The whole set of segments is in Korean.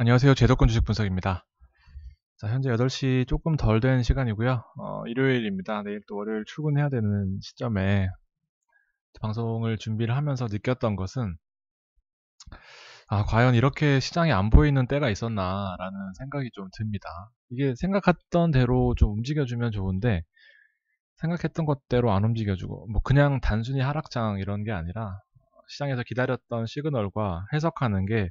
안녕하세요. 제도권 주식 분석입니다. 자, 현재 8시 조금 덜 된 시간이고요. 어, 일요일입니다. 내일 또 월요일 출근해야 되는 시점에 방송을 준비를 하면서 느꼈던 것은 아, 과연 이렇게 시장이 안 보이는 때가 있었나라는 생각이 좀 듭니다. 이게 생각했던 대로 좀 움직여주면 좋은데 생각했던 것대로 안 움직여주고 뭐 그냥 단순히 하락장 이런 게 아니라 시장에서 기다렸던 시그널과 해석하는 게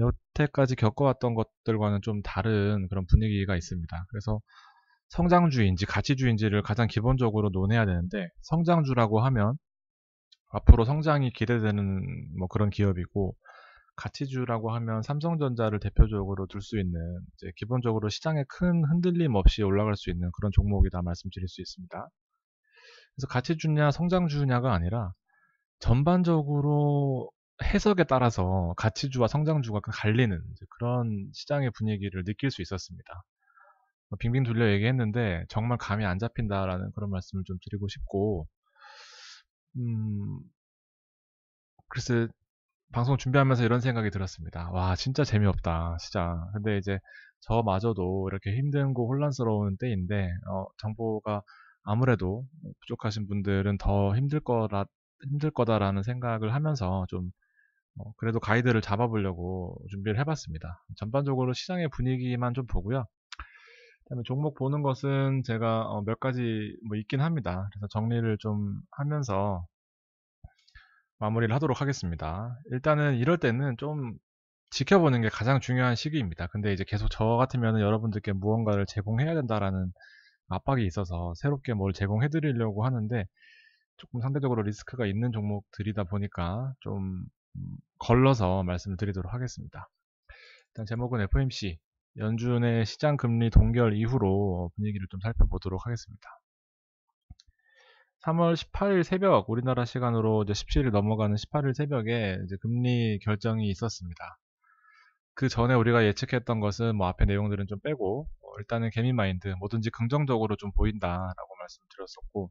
여태까지 겪어왔던 것들과는 좀 다른 그런 분위기가 있습니다. 그래서 성장주인지 가치주인지를 가장 기본적으로 논해야 되는데 성장주라고 하면 앞으로 성장이 기대되는 뭐 그런 기업이고 가치주라고 하면 삼성전자를 대표적으로 둘 수 있는 이제 기본적으로 시장에 큰 흔들림 없이 올라갈 수 있는 그런 종목이다 말씀드릴 수 있습니다. 그래서 가치주냐 성장주냐가 아니라 전반적으로 해석에 따라서 가치주와 성장주가 갈리는 그런 시장의 분위기를 느낄 수 있었습니다. 뭐 빙빙 돌려 얘기했는데 정말 감이 안 잡힌다라는 그런 말씀을 좀 드리고 싶고 음 글쎄 방송 준비하면서 이런 생각이 들었습니다. 와 진짜 재미없다 시장. 근데 이제 저마저도 이렇게 힘든고 혼란스러운 때인데 어, 정보가 아무래도 부족하신 분들은 더 힘들 거라 힘들 거다라는 생각을 하면서 좀 어, 그래도 가이드를 잡아보려고 준비를 해봤습니다. 전반적으로 시장의 분위기만 좀 보고요. 그다음에 종목 보는 것은 제가 어, 몇 가지 뭐 있긴 합니다. 그래서 정리를 좀 하면서 마무리를 하도록 하겠습니다. 일단은 이럴 때는 좀 지켜보는 게 가장 중요한 시기입니다. 근데 이제 계속 저 같으면 여러분들께 무언가를 제공해야 된다라는 압박이 있어서 새롭게 뭘 제공해 드리려고 하는데 조금 상대적으로 리스크가 있는 종목들이다 보니까 좀 음, 걸러서 말씀을 드리도록 하겠습니다. 일단 제목은 FMC 연준의 시장 금리 동결 이후로 분위기를 좀 살펴보도록 하겠습니다. 3월 18일 새벽 우리나라 시간으로 이제 17일 넘어가는 18일 새벽에 금리 결정이 있었습니다. 그 전에 우리가 예측했던 것은 뭐 앞에 내용들은 좀 빼고 어, 일단은 개미 마인드 뭐든지 긍정적으로 좀 보인다라고 말씀드렸었고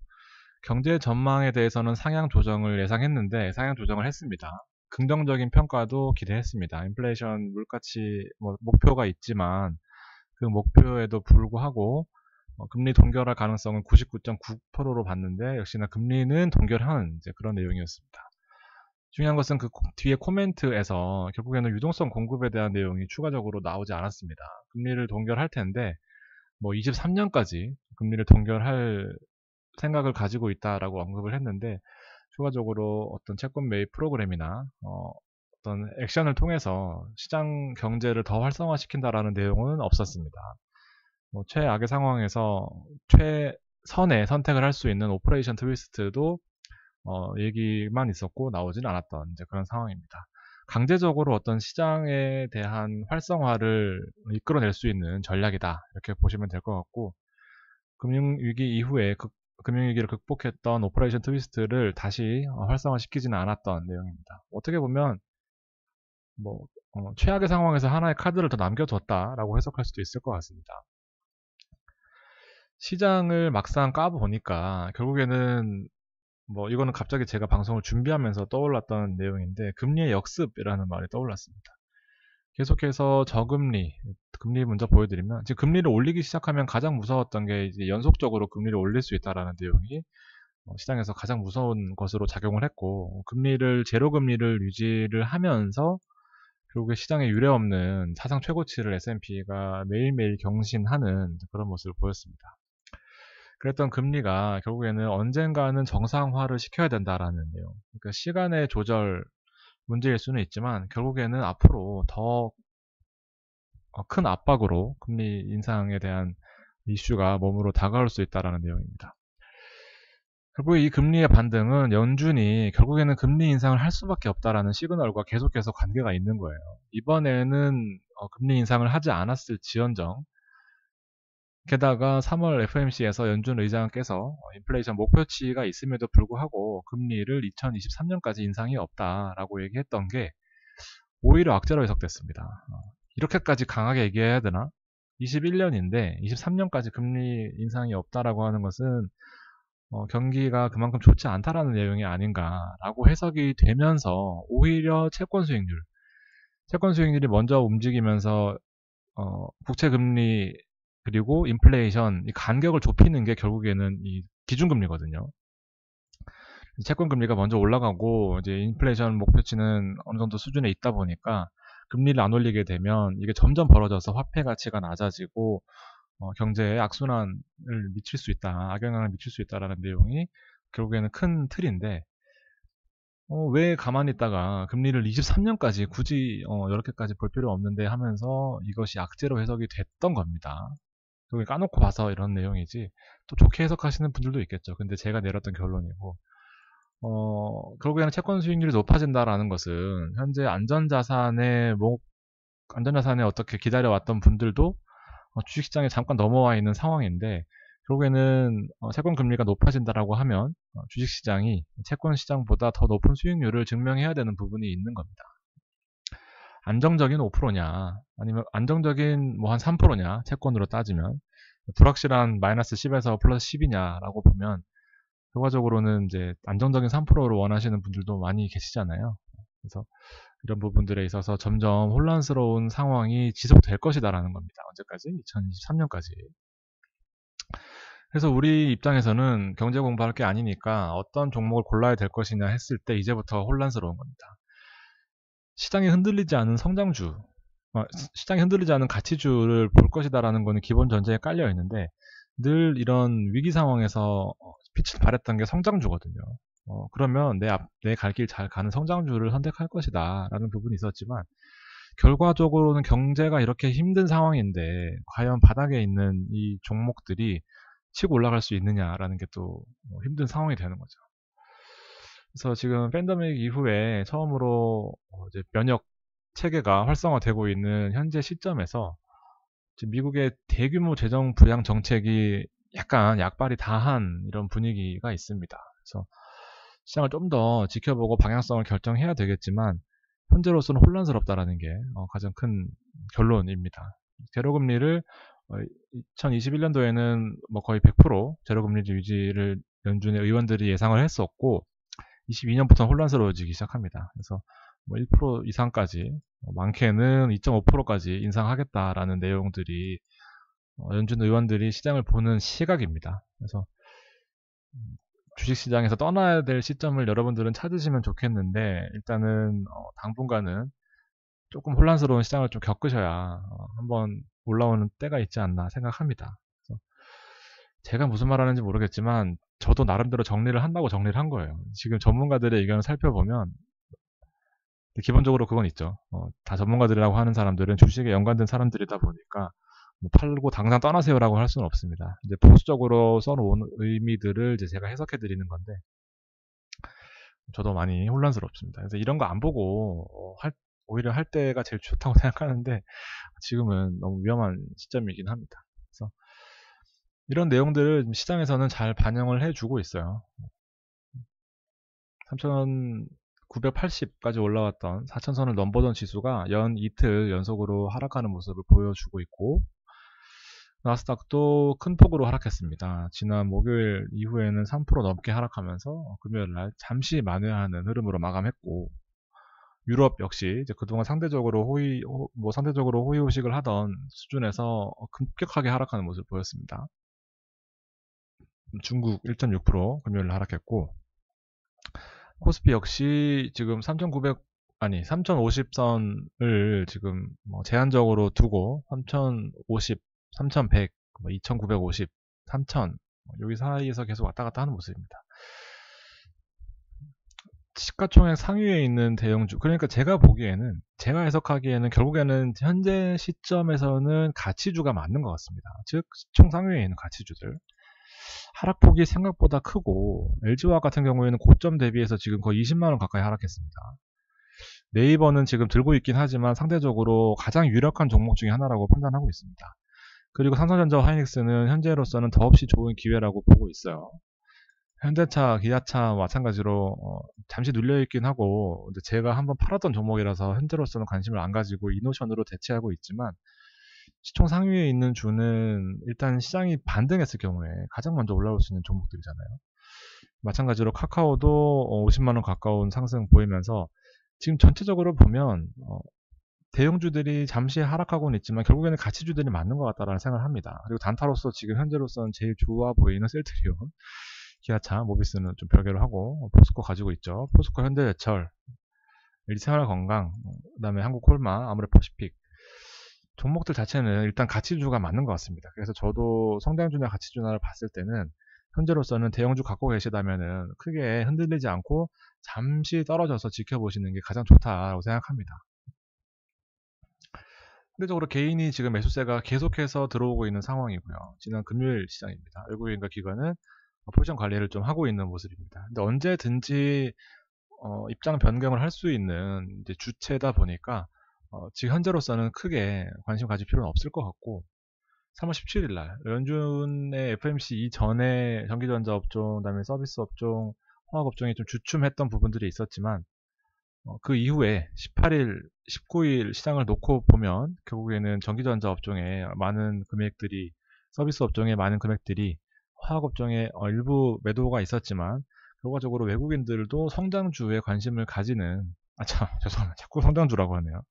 경제 전망에 대해서는 상향 조정을 예상했는데 상향 조정을 했습니다. 긍정적인 평가도 기대했습니다. 인플레이션 물가치 뭐 목표가 있지만 그 목표에도 불구하고 어, 금리 동결할 가능성은 99.9%로 봤는데 역시나 금리는 동결한 그런 내용이었습니다. 중요한 것은 그 뒤에 코멘트에서 결국에는 유동성 공급에 대한 내용이 추가적으로 나오지 않았습니다. 금리를 동결할 텐데 뭐 23년까지 금리를 동결할 생각을 가지고 있다라고 언급을 했는데 추가적으로 어떤 채권 매입 프로그램이나 어, 어떤 액션을 통해서 시장 경제를 더 활성화시킨다라는 내용은 없었습니다. 뭐 최악의 상황에서 최선의 선택을 할 수 있는 오퍼레이션 트위스트도 어, 얘기만 있었고 나오진 않았던 이제 그런 상황입니다. 강제적으로 어떤 시장에 대한 활성화를 이끌어낼 수 있는 전략이다 이렇게 보시면 될 것 같고 금융위기 이후에 극, 금융위기를 극복했던 오퍼레이션 트위스트를 다시 어, 활성화시키지는 않았던 내용입니다. 어떻게 보면 뭐 어, 최악의 상황에서 하나의 카드를 더 남겨뒀다라고 해석할 수도 있을 것 같습니다. 시장을 막상 까보니까 결국에는 뭐 이거는 갑자기 제가 방송을 준비하면서 떠올랐던 내용인데 금리의 역습이라는 말이 떠올랐습니다. 계속해서 저금리, 금리 먼저 보여드리면 지금 금리를 올리기 시작하면 가장 무서웠던 게 이제 연속적으로 금리를 올릴 수 있다라는 내용이 어, 시장에서 가장 무서운 것으로 작용을 했고 금리를 제로 금리를 유지를 하면서 결국에 시장에 유례없는 사상 최고치를 S&P가 매일매일 경신하는 그런 모습을 보였습니다. 그랬던 금리가 결국에는 언젠가는 정상화를 시켜야 된다라는 내용. 그러니까 시간의 조절 문제일 수는 있지만 결국에는 앞으로 더 어, 큰 압박으로 금리 인상에 대한 이슈가 몸으로 다가올 수 있다는 내용입니다. 결국에 이 금리의 반등은 연준이 결국에는 금리 인상을 할 수밖에 없다라는 시그널과 계속해서 관계가 있는 거예요. 이번에는 어, 금리 인상을 하지 않았을 지연정 게다가 3월 FMC에서 연준 의장께서 어, 인플레이션 목표치가 있음에도 불구하고 금리를 2023년까지 인상이 없다라고 얘기했던 게 오히려 악재로 해석됐습니다. 이렇게까지 강하게 얘기해야 되나? 21년인데 23년까지 금리 인상이 없다라고 하는 것은 어, 경기가 그만큼 좋지 않다라는 내용이 아닌가라고 해석이 되면서 오히려 채권 수익률, 채권 수익률이 먼저 움직이면서 어, 국채 금리 그리고 인플레이션 이 간격을 좁히는 게 결국에는 이 기준금리거든요. 채권 금리가 먼저 올라가고 이제 인플레이션 목표치는 어느 정도 수준에 있다 보니까 금리를 안 올리게 되면 이게 점점 벌어져서 화폐 가치가 낮아지고 어, 경제에 악순환을 미칠 수 있다, 악영향을 미칠 수 있다라는 내용이 결국에는 큰 틀인데 어, 왜 가만히 있다가 금리를 23년까지 굳이 어, 이렇게까지 볼 필요 없는데 하면서 이것이 악재로 해석이 됐던 겁니다. 여기 까놓고 봐서 이런 내용이지 또 좋게 해석하시는 분들도 있겠죠. 근데 제가 내렸던 결론이고 어, 결국에는 채권 수익률이 높아진다라는 것은 현재 안전자산의 목, 안전자산에 어떻게 기다려왔던 분들도 어, 주식시장에 잠깐 넘어와 있는 상황인데 결국에는 어, 채권 금리가 높아진다라고 하면 어, 주식시장이 채권 시장보다 더 높은 수익률을 증명해야 되는 부분이 있는 겁니다. 안정적인 5%냐 아니면 안정적인 뭐 한 3%냐 채권으로 따지면 불확실한 마이너스 10에서 플러스 10이냐라고 보면 효과적으로는 이제 안정적인 3%를 원하시는 분들도 많이 계시잖아요. 그래서 이런 부분들에 있어서 점점 혼란스러운 상황이 지속될 것이다라는 겁니다. 언제까지? 2023년까지. 그래서 우리 입장에서는 경제 공부할 게 아니니까 어떤 종목을 골라야 될 것이냐 했을 때 이제부터 혼란스러운 겁니다. 시장이 흔들리지 않은 성장주, 어, 시장이 흔들리지 않은 가치주를 볼 것이다라는 거는 기본 전제에 깔려 있는데 늘 이런 위기 상황에서 어, 빛을 발했던 게 성장주거든요. 어, 그러면 내 앞, 내 갈 길 잘 가는 성장주를 선택할 것이다. 라는 부분이 있었지만, 결과적으로는 경제가 이렇게 힘든 상황인데, 과연 바닥에 있는 이 종목들이 치고 올라갈 수 있느냐라는 게또 어, 힘든 상황이 되는 거죠. 그래서 지금 팬데믹 이후에 처음으로 어, 이제 면역 체계가 활성화되고 있는 현재 시점에서 미국의 대규모 재정 부양 정책이 약간 약발이 다한 이런 분위기가 있습니다. 그래서 시장을 좀 더 지켜보고 방향성을 결정해야 되겠지만 현재로서는 혼란스럽다라는 게 어, 가장 큰 결론입니다. 제로금리를 2021년도에는 어, 뭐 거의 100% 제로금리 유지를 연준의 의원들이 예상을 했었고 22년부터 혼란스러워지기 시작합니다. 그래서 뭐1% 이상까지 어, 많게는 2.5%까지 인상하겠다라는 내용들이 어, 연준 의원들이 시장을 보는 시각입니다. 그래서 주식시장에서 떠나야 될 시점을 여러분들은 찾으시면 좋겠는데 일단은 어, 당분간은 조금 혼란스러운 시장을 좀 겪으셔야 어, 한번 올라오는 때가 있지 않나 생각합니다. 제가 무슨 말하는지 모르겠지만 저도 나름대로 정리를 한다고 정리를 한 거예요. 지금 전문가들의 의견을 살펴보면 기본적으로 그건 있죠. 어, 다 전문가들이라고 하는 사람들은 주식에 연관된 사람들이다 보니까 뭐 팔고 당장 떠나세요라고 할 수는 없습니다. 이제 보수적으로 써놓은 의미들을 이제 제가 해석해 드리는 건데 저도 많이 혼란스럽습니다. 그래서 이런 거 안 보고 어, 할, 오히려 할 때가 제일 좋다고 생각하는데 지금은 너무 위험한 시점이긴 합니다. 그래서 이런 내용들을 시장에서는 잘 반영을 해주고 있어요. 3,980까지 올라왔던 4,000선을 넘보던 지수가 연 이틀 연속으로 하락하는 모습을 보여주고 있고 나스닥도 큰 폭으로 하락했습니다. 지난 목요일 이후에는 3% 넘게 하락하면서 금요일 날 잠시 만회하는 흐름으로 마감했고 유럽 역시 이제 그동안 상대적으로 호의 호, 뭐 상대적으로 호의 호식을 하던 수준에서 급격하게 하락하는 모습을 보였습니다. 중국 1.6% 금요일 하락했고 코스피 역시 지금 3,900 아니 3,050선을 지금 뭐 제한적으로 두고 3,050 3100, 2950, 3000 여기 사이에서 계속 왔다 갔다 하는 모습입니다. 시가총액 상위에 있는 대형주 그러니까 제가 보기에는 제가 해석하기에는 결국에는 현재 시점에서는 가치주가 맞는 것 같습니다. 즉 시총 상위에 있는 가치주들 하락폭이 생각보다 크고 l g 화 같은 경우에는 고점 대비해서 지금 거의 20만원 가까이 하락했습니다. 네이버는 지금 들고 있긴 하지만 상대적으로 가장 유력한 종목 중의 하나라고 판단하고 있습니다. 그리고 삼성전자와 하이닉스는 현재로서는 더없이 좋은 기회라고 보고 있어요. 현대차, 기아차 마찬가지로 어, 잠시 눌려있긴 하고 제가 한번 팔았던 종목이라서 현재로서는 관심을 안 가지고 이노션으로 대체하고 있지만 시총 상위에 있는 주는 일단 시장이 반등했을 경우에 가장 먼저 올라올 수 있는 종목들이잖아요. 마찬가지로 카카오도 50만원 어, 가까운 상승 보이면서 지금 전체적으로 보면 어, 대형주들이 잠시 하락하고는 있지만 결국에는 가치주들이 맞는 것 같다라는 생각을 합니다. 그리고 단타로서 지금 현재로서는 제일 좋아 보이는 셀트리온, 기아차, 모비스는 좀 별개로 하고 포스코 가지고 있죠. 포스코, 현대제철, 일생활건강, 그다음에 한국콜마, 아무래퍼시픽 종목들 자체는 일단 가치주가 맞는 것 같습니다. 그래서 저도 성장주나 가치주나를 봤을 때는 현재로서는 대형주 갖고 계시다면은 크게 흔들리지 않고 잠시 떨어져서 지켜보시는 게 가장 좋다고 생각합니다. 상대적으로 개인이 지금 매수세가 계속해서 들어오고 있는 상황이고요. 지난 금요일 시장입니다. 외국인과 기관은 어, 포지션 관리를 좀 하고 있는 모습입니다. 근데 언제든지 어, 입장 변경을 할 수 있는 주체다 보니까 어, 지금 현재로서는 크게 관심 가질 필요는 없을 것 같고 3월 17일 날 연준의 FMC 이전에 전기전자 업종, 그다음에 서비스 업종, 화학 업종이 좀 주춤했던 부분들이 있었지만 어, 그 이후에 18일, 19일 시장을 놓고 보면 결국에는 전기전자 업종에 많은 금액들이 서비스 업종에 많은 금액들이 화학 업종에 어, 일부 매도가 있었지만 결과적으로 외국인들도 성장주에 관심을 가지는 아 참 죄송합니다 자꾸 성장주라고 하네요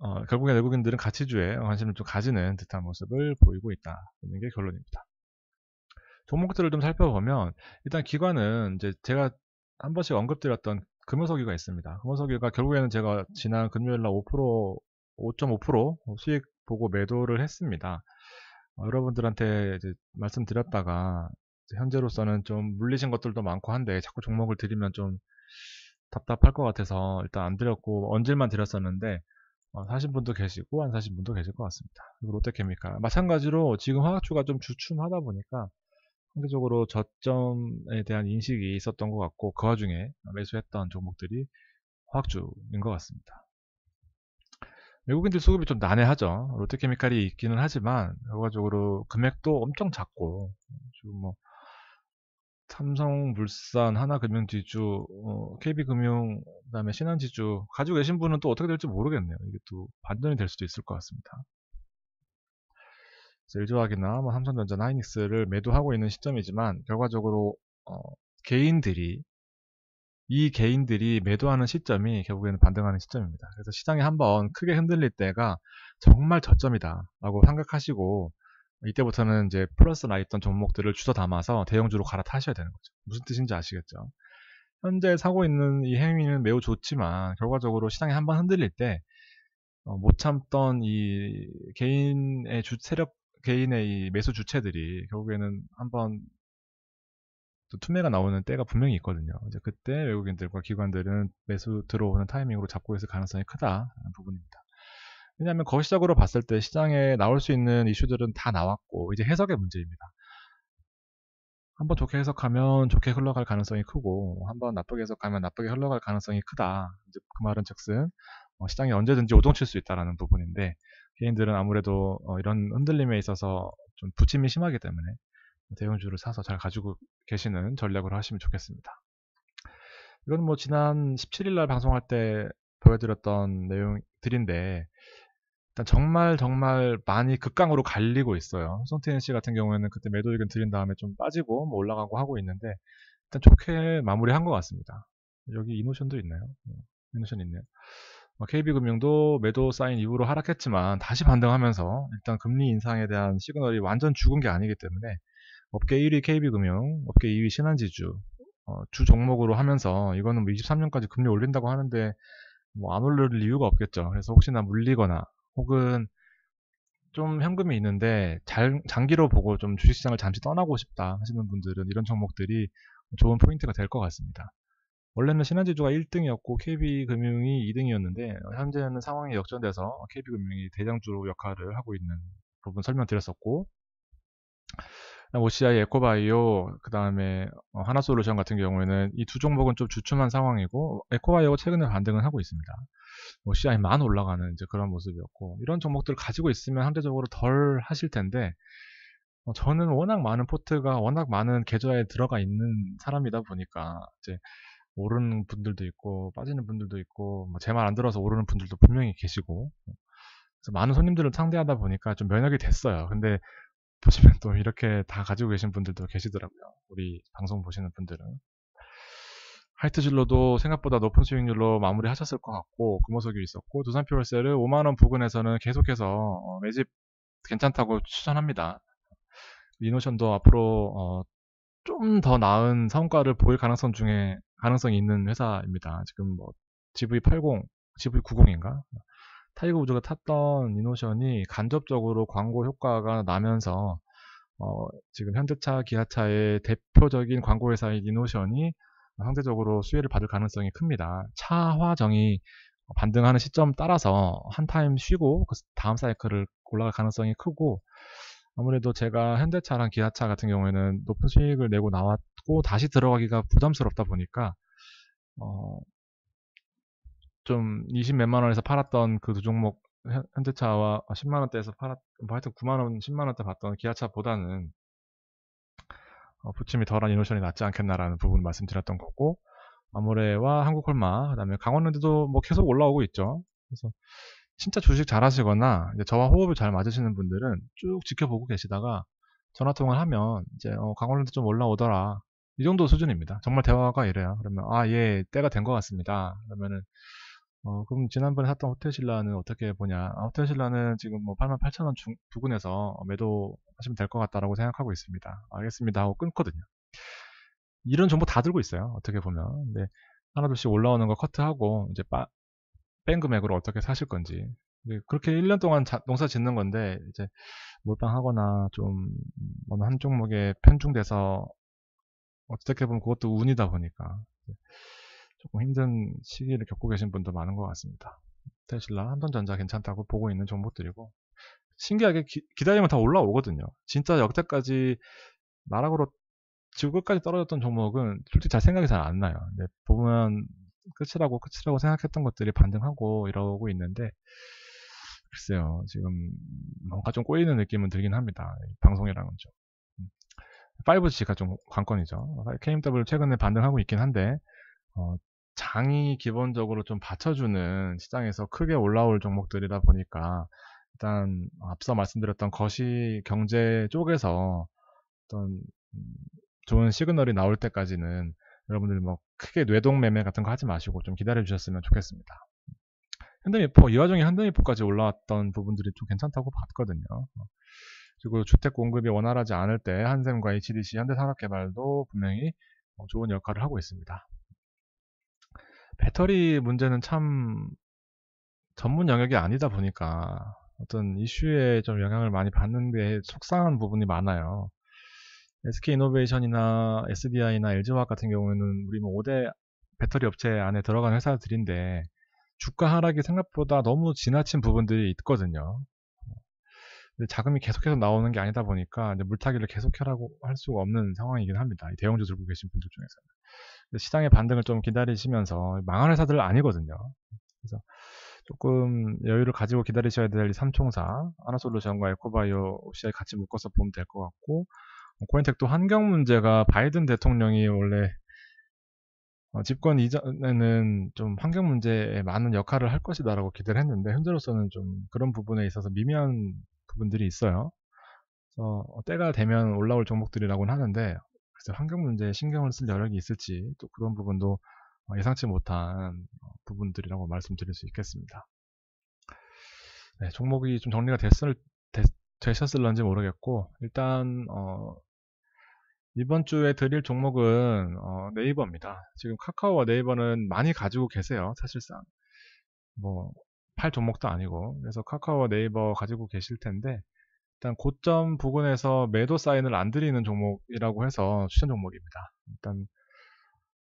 어, 결국에 외국인들은 가치주에 관심을 좀 가지는 듯한 모습을 보이고 있다는 게 결론입니다 종목들을 좀 살펴보면 일단 기관은 이제 제가 한 번씩 언급드렸던 금호석유가 있습니다. 금호석유가 결국에는 제가 지난 금요일 날 5% 5.5% 수익 보고 매도를 했습니다. 어, 여러분들한테 이제 말씀드렸다가 현재로서는 좀 물리신 것들도 많고 한데 자꾸 종목을 드리면 좀 답답할 것 같아서 일단 안 드렸고 언질만 드렸었는데 어, 사신 분도 계시고 안 사신 분도 계실 것 같습니다. 그리고 롯데케미칼 마찬가지로 지금 화학주가 좀 주춤하다 보니까 상대적으로 저점에 대한 인식이 있었던 것 같고 그 와중에 매수했던 종목들이 화학주인 것 같습니다. 외국인들 수급이 좀 난해하죠. 롯데케미칼이 있기는 하지만 결과적으로 금액도 엄청 작고 지금 뭐 삼성물산, 하나금융지주, 어, KB금융, 그다음에 신한지주 가지고 계신 분은 또 어떻게 될지 모르겠네요. 이게 또 반전이 될 수도 있을 것 같습니다. l g 화기이나 삼성전자나 뭐 하이닉스를 매도하고 있는 시점이지만 결과적으로 어, 개인들이 이 개인들이 매도하는 시점이 결국에는 반등하는 시점입니다. 그래서 시장이 한번 크게 흔들릴 때가 정말 저점이다 라고 생각하시고 이때부터는 이제 플러스 나 있던 종목들을 주워 담아서 대형주로 갈아타셔야 되는 거죠. 무슨 뜻인지 아시겠죠? 현재 사고 있는 이 행위는 매우 좋지만 결과적으로 시장이 한번 흔들릴 때못 어, 참던 이 개인의 주 세력 개인의 이 매수 주체들이 결국에는 한번 투매가 나오는 때가 분명히 있거든요. 이제 그때 외국인들과 기관들은 매수 들어오는 타이밍으로 잡고 있을 가능성이 크다 는 부분입니다. 왜냐하면 거시적으로 봤을 때 시장에 나올 수 있는 이슈들은 다 나왔고 이제 해석의 문제입니다. 한번 좋게 해석하면 좋게 흘러갈 가능성이 크고 한번 나쁘게 해석하면 나쁘게 흘러갈 가능성이 크다. 이제 그 말은 즉슨 뭐 시장이 언제든지 오동칠 수 있다라는 부분인데 개인들은 아무래도 어, 이런 흔들림에 있어서 좀 부침이 심하기 때문에 대형주를 사서 잘 가지고 계시는 전략으로 하시면 좋겠습니다. 이건 뭐 지난 17일날 방송할 때 보여드렸던 내용들인데 일단 정말 정말 많이 극강으로 갈리고 있어요. 송태인 씨 같은 경우에는 그때 매도 의견 드린 다음에 좀 빠지고 뭐 올라가고 하고 있는데 일단 좋게 마무리한 것 같습니다. 여기 이노션도 있나요? 네, 이노션 있네요. 뭐 KB금융도 매도 사인 이후로 하락했지만 다시 반등하면서 일단 금리 인상에 대한 시그널이 완전 죽은 게 아니기 때문에 업계 1위 KB금융, 업계 2위 신한지주 어, 주 종목으로 하면서 이거는 뭐 23년까지 금리 올린다고 하는데 뭐안 올릴 이유가 없겠죠. 그래서 혹시나 물리거나 혹은 좀 현금이 있는데 잘, 장기로 보고 좀 주식시장을 잠시 떠나고 싶다 하시는 분들은 이런 종목들이 좋은 포인트가 될 것 같습니다. 원래는 신한지주가 1등이었고 KB금융이 2등이었는데 현재는 상황이 역전돼서 KB금융이 대장주로 역할을 하고 있는 부분 설명드렸었고 OCI, 에코바이오, 그 다음에 어, 하나솔루션 같은 경우에는 이 두 종목은 좀 주춤한 상황이고 에코바이오가 최근에 반등을 하고 있습니다. OCI만 올라가는 이제 그런 모습이었고 이런 종목들을 가지고 있으면 상대적으로 덜 하실 텐데 어, 저는 워낙 많은 포트가 워낙 많은 계좌에 들어가 있는 사람이다 보니까 이제 오르는 분들도 있고 빠지는 분들도 있고 뭐 제 말 안 들어서 오르는 분들도 분명히 계시고 그래서 많은 손님들을 상대하다 보니까 좀 면역이 됐어요. 근데 보시면 또 이렇게 다 가지고 계신 분들도 계시더라고요. 우리 방송 보시는 분들은 하이트 진로도 생각보다 높은 수익률로 마무리하셨을 것 같고 금호석이 그 있었고 두산피월세를 5만원 부근에서는 계속해서 어, 매집 괜찮다고 추천합니다. 리노션도 앞으로 어, 좀 더 나은 성과를 보일 가능성 중에 가능성이 있는 회사입니다. 지금 뭐 GV80, GV90인가? 타이거 우즈가 탔던 이노션이 간접적으로 광고 효과가 나면서 어, 지금 현대차, 기아차의 대표적인 광고 회사인 이노션이 상대적으로 수혜를 받을 가능성이 큽니다. 차화정이 반등하는 시점 따라서 한 타임 쉬고 그 다음 사이클을 올라갈 가능성이 크고 아무래도 제가 현대차랑 기아차 같은 경우에는 높은 수익을 내고 나왔 받고 다시 들어가기가 부담스럽다 보니까 어, 좀 20몇만 원에서 팔았던 그 두 종목 현대차와 10만 원대에서 팔았 뭐 하여튼 9만 원, 10만 원대 봤던 기아차보다는 어, 부침이 덜한 이노션이 낫지 않겠나라는 부분 말씀드렸던 거고 아모레와 한국콜마 그다음에 강원랜드도 뭐 계속 올라오고 있죠. 그래서 진짜 주식 잘하시거나 저와 호흡을 잘 맞으시는 분들은 쭉 지켜보고 계시다가 전화 통화를 하면 이제 어, 강원랜드 좀 올라오더라. 이 정도 수준입니다. 정말 대화가 이래요. 그러면 아, 예, 때가 된 것 같습니다. 그러면은 어, 그럼 지난번에 샀던 호텔신라는 어떻게 보냐? 아, 호텔신라는 지금 뭐 88,000원 중, 부근에서 매도하시면 될 것 같다라고 생각하고 있습니다. 알겠습니다 하고 끊거든요. 이런 정보 다 들고 있어요. 어떻게 보면. 근데 하나둘씩 올라오는 거 커트하고 이제 빠, 뺀 금액으로 어떻게 사실 건지. 그렇게 1년 동안 자, 농사 짓는 건데 이제 몰빵하거나 좀 어느 한 종목에 편중돼서 어떻게 보면 그것도 운이다 보니까 조금 힘든 시기를 겪고 계신 분도 많은 것 같습니다. 테슬라, 한전전자 괜찮다고 보고 있는 종목들이고 신기하게 기, 기다리면 다 올라오거든요. 진짜 역대까지 나락으로 지구 까지 떨어졌던 종목은 솔직히 잘 생각이 잘 안 나요. 보면 끝이라고 끝이라고 생각했던 것들이 반등하고 이러고 있는데 글쎄요 지금 뭔가 좀 꼬이는 느낌은 들긴 합니다. 방송이랑은 좀 5G가 좀 관건이죠. KMW 최근에 반등하고 있긴 한데 어, 장이 기본적으로 좀 받쳐주는 시장에서 크게 올라올 종목들이다 보니까 일단 앞서 말씀드렸던 거시 경제 쪽에서 어떤 음, 좋은 시그널이 나올 때까지는 여러분들 뭐 크게 뇌동 매매 같은 거 하지 마시고 좀 기다려 주셨으면 좋겠습니다. 현대미포 이 와중에 현대미포까지 올라왔던 부분들이 좀 괜찮다고 봤거든요. 그리고 주택 공급이 원활하지 않을 때 한샘과 HDC, 현대산업개발도 분명히 어, 좋은 역할을 하고 있습니다. 배터리 문제는 참 전문 영역이 아니다 보니까 어떤 이슈에 좀 영향을 많이 받는 게 속상한 부분이 많아요. SK이노베이션이나 SDI나 LG화학 같은 경우에는 우리 뭐 5대 배터리 업체 안에 들어간 회사들인데 주가 하락이 생각보다 너무 지나친 부분들이 있거든요. 자금이 계속해서 나오는 게 아니다 보니까 물타기를 계속하라고 할 수가 없는 상황이긴 합니다. 대형주 들고 계신 분들 중에서는 시장의 반등을 좀 기다리시면서 망할 회사들 아니거든요. 그래서 조금 여유를 가지고 기다리셔야 될 삼총사, 아나솔루션과 에코바이오 시에 같이 묶어서 보면 될 것 같고 코인텍도 환경 문제가 바이든 대통령이 원래 어, 집권 이전에는 좀 환경 문제에 많은 역할을 할 것이다라고 기대를 했는데 현재로서는 좀 그런 부분에 있어서 미미한 부분들이 있어요. 그래서 어, 때가 되면 올라올 종목들이라고는 하는데 그래서 환경 문제에 신경을 쓸 여력이 있을지 또 그런 부분도 어, 예상치 못한 어, 부분들이라고 말씀드릴 수 있겠습니다. 네, 종목이 좀 정리가 됐을, 되셨을런지 모르겠고 일단 어, 이번 주에 드릴 종목은 어, 네이버입니다. 지금 카카오와 네이버는 많이 가지고 계세요. 사실상 뭐팔 종목도 아니고 그래서 카카오 네이버 가지고 계실 텐데 일단 고점 부근에서 매도 사인을 안 드리는 종목이라고 해서 추천 종목입니다. 일단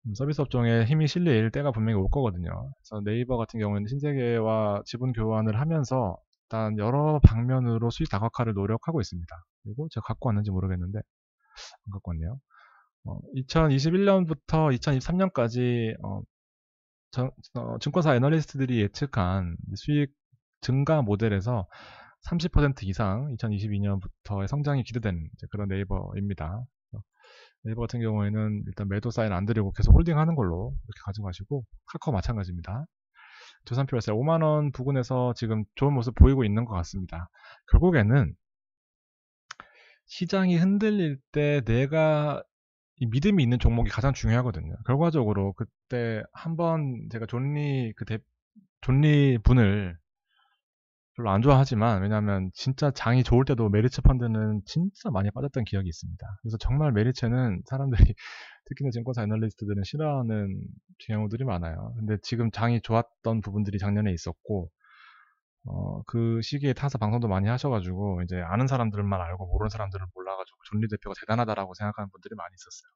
음, 서비스 업종에 힘이 실릴 때가 분명히 올 거거든요. 그래서 네이버 같은 경우에는 신세계와 지분 교환을 하면서 일단 여러 방면으로 수익 다각화를 노력하고 있습니다. 그리고 제가 갖고 왔는지 모르겠는데 안 갖고 왔네요. 어, 2021년부터 2023년까지 어, 정, 어, 증권사 애널리스트들이 예측한 수익 증가 모델에서 30% 이상 2022년부터의 성장이 기대된 그런 네이버입니다. 네이버 같은 경우에는 일단 매도 사인 안 드리고 계속 홀딩하는 걸로 이렇게 가져 가시고 카카오 마찬가지입니다. 조산표 월세 5만원 부근에서 지금 좋은 모습 보이고 있는 것 같습니다. 결국에는 시장이 흔들릴 때 내가 이 믿음이 있는 종목이 가장 중요하거든요. 결과적으로 그때 한번 제가 존리 그 대, 존리 분을 별로 안 좋아하지만 왜냐하면 진짜 장이 좋을 때도 메리츠 펀드는 진짜 많이 빠졌던 기억이 있습니다. 그래서 정말 메리츠는 사람들이 특히나 증권사 애널리스트들은 싫어하는 경우들이 많아요. 근데 지금 장이 좋았던 부분들이 작년에 있었고 어, 그 시기에 타서 방송도 많이 하셔가지고, 이제 아는 사람들만 알고 모르는 사람들을 몰라가지고, 존리 대표가 대단하다라고 생각하는 분들이 많이 있었어요.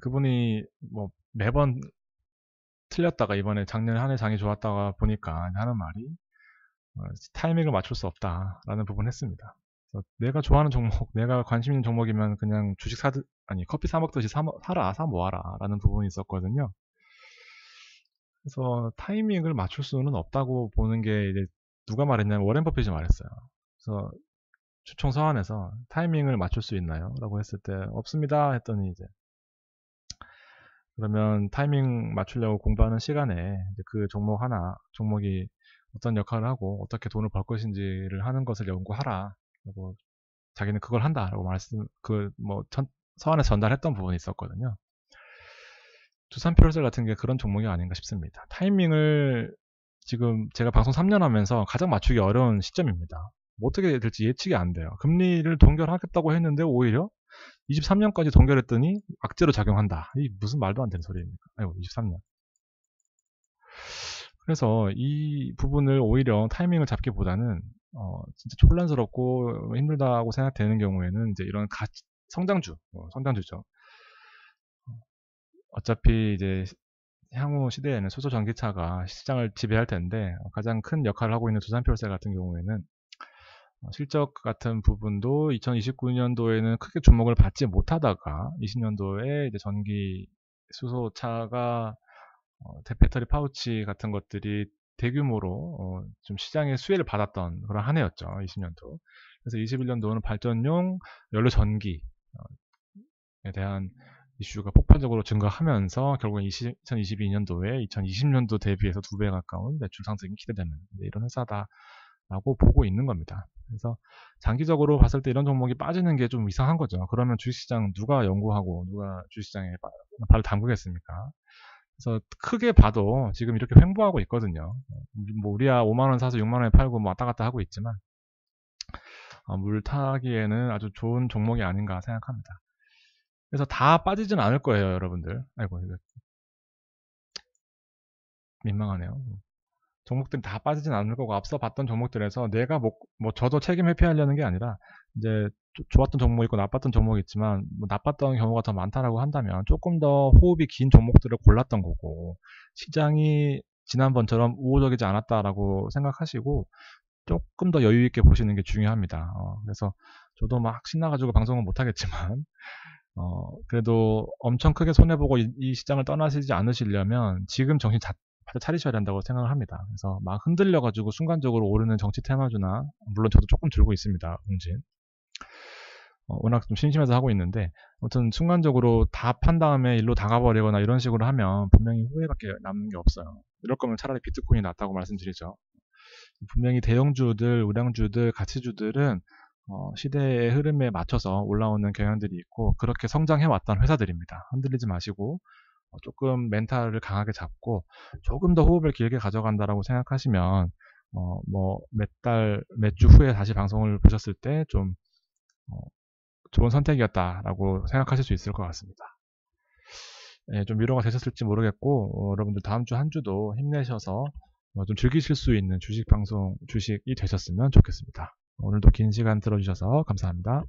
그분이 뭐 매번 틀렸다가 이번에 작년 에한 해 장이 좋았다가 보니까 하는 말이 어, 타이밍을 맞출 수 없다라는 부분 했습니다. 내가 좋아하는 종목, 내가 관심 있는 종목이면 그냥 주식 사 아니 커피 사 먹듯이 사, 사라 사 모아라라는 부분이 있었거든요. 그래서 타이밍을 맞출 수는 없다고 보는 게 이제 누가 말했냐면 워렌 버핏이 말했어요. 그래서 추청 서한에서 타이밍을 맞출 수 있나요? 라고 했을 때 없습니다 했더니 이제 그러면 타이밍 맞추려고 공부하는 시간에 그 종목 하나 종목이 어떤 역할을 하고 어떻게 돈을 벌 것인지를 하는 것을 연구하라 그리고 자기는 그걸 한다라고 말씀 그뭐 서한에 전달했던 부분이 있었거든요. 두산 페로셀 같은 게 그런 종목이 아닌가 싶습니다. 타이밍을 지금 제가 방송 3년 하면서 가장 맞추기 어려운 시점입니다. 뭐 어떻게 될지 예측이 안 돼요. 금리를 동결하겠다고 했는데 오히려 23년까지 동결했더니 악재로 작용한다. 이 무슨 말도 안 되는 소리입니까? 아이고 23년. 그래서 이 부분을 오히려 타이밍을 잡기보다는 어, 진짜 혼란스럽고 힘들다고 생각되는 경우에는 이제 이런 가, 성장주, 어, 성장주죠. 어차피 이제 향후 시대에는 수소 전기차가 시장을 지배할 텐데 어, 가장 큰 역할을 하고 있는 두산피표셀 같은 경우에는 어, 실적 같은 부분도 2029년도에는 크게 주목을 받지 못하다가 20년도에 이제 전기 수소차가 어, 배터리 파우치 같은 것들이 대규모로 어, 좀 시장의 수혜를 받았던 그런 한 해였죠. 20년도. 그래서 21년도는 발전용 연료 전기에 대한 이슈가 폭발적으로 증가하면서 결국 20, 2022년도에 2020년도 대비해서 두 배 가까운 매출 상승이 기대되는 네, 이런 회사다라고 보고 있는 겁니다. 그래서 장기적으로 봤을 때 이런 종목이 빠지는 게 좀 이상한 거죠. 그러면 주식시장 누가 연구하고 누가 주식시장에 발을 담그겠습니까? 그래서 크게 봐도 지금 이렇게 횡보하고 있거든요. 뭐 우리야 5만 원 사서 6만 원에 팔고 뭐 왔다 갔다 하고 있지만 어, 물 타기에는 아주 좋은 종목이 아닌가 생각합니다. 그래서 다 빠지진 않을 거예요, 여러분들. 아이고, 민망하네요. 종목들이 다 빠지진 않을 거고 앞서 봤던 종목들에서 내가 뭐, 뭐 저도 책임 회피하려는 게 아니라 이제 좋았던 종목이 있고 나빴던 종목이 있지만 뭐 나빴던 경우가 더 많다라고 한다면 조금 더 호흡이 긴 종목들을 골랐던 거고 시장이 지난번처럼 우호적이지 않았다라고 생각하시고 조금 더 여유 있게 보시는 게 중요합니다. 어, 그래서 저도 막 신나가지고 방송은 못하겠지만 어, 그래도 엄청 크게 손해보고 이, 이 시장을 떠나시지 않으시려면 지금 정신 자, 바짝 차리셔야 된다고 생각을 합니다. 그래서 막 흔들려가지고 순간적으로 오르는 정치 테마주나, 물론 저도 조금 들고 있습니다. 웅진. 어, 워낙 좀 심심해서 하고 있는데, 아무튼 순간적으로 다 판 다음에 일로 다 가버리거나 이런 식으로 하면 분명히 후회밖에 남는 게 없어요. 이럴 거면 차라리 비트코인이 낫다고 말씀드리죠. 분명히 대형주들, 우량주들, 가치주들은 어, 시대의 흐름에 맞춰서 올라오는 경향들이 있고 그렇게 성장해 왔던 회사들입니다. 흔들리지 마시고 어, 조금 멘탈을 강하게 잡고 조금 더 호흡을 길게 가져간다라고 생각하시면 어, 뭐몇 달, 몇 주 후에 다시 방송을 보셨을 때좀 어, 좋은 선택이었다라고 생각하실 수 있을 것 같습니다. 예, 좀 위로가 되셨을지 모르겠고 어, 여러분들 다음 주 한 주도 힘내셔서 어, 좀 즐기실 수 있는 주식 방송 주식이 되셨으면 좋겠습니다. 오늘도 긴 시간 들어주셔서 감사합니다.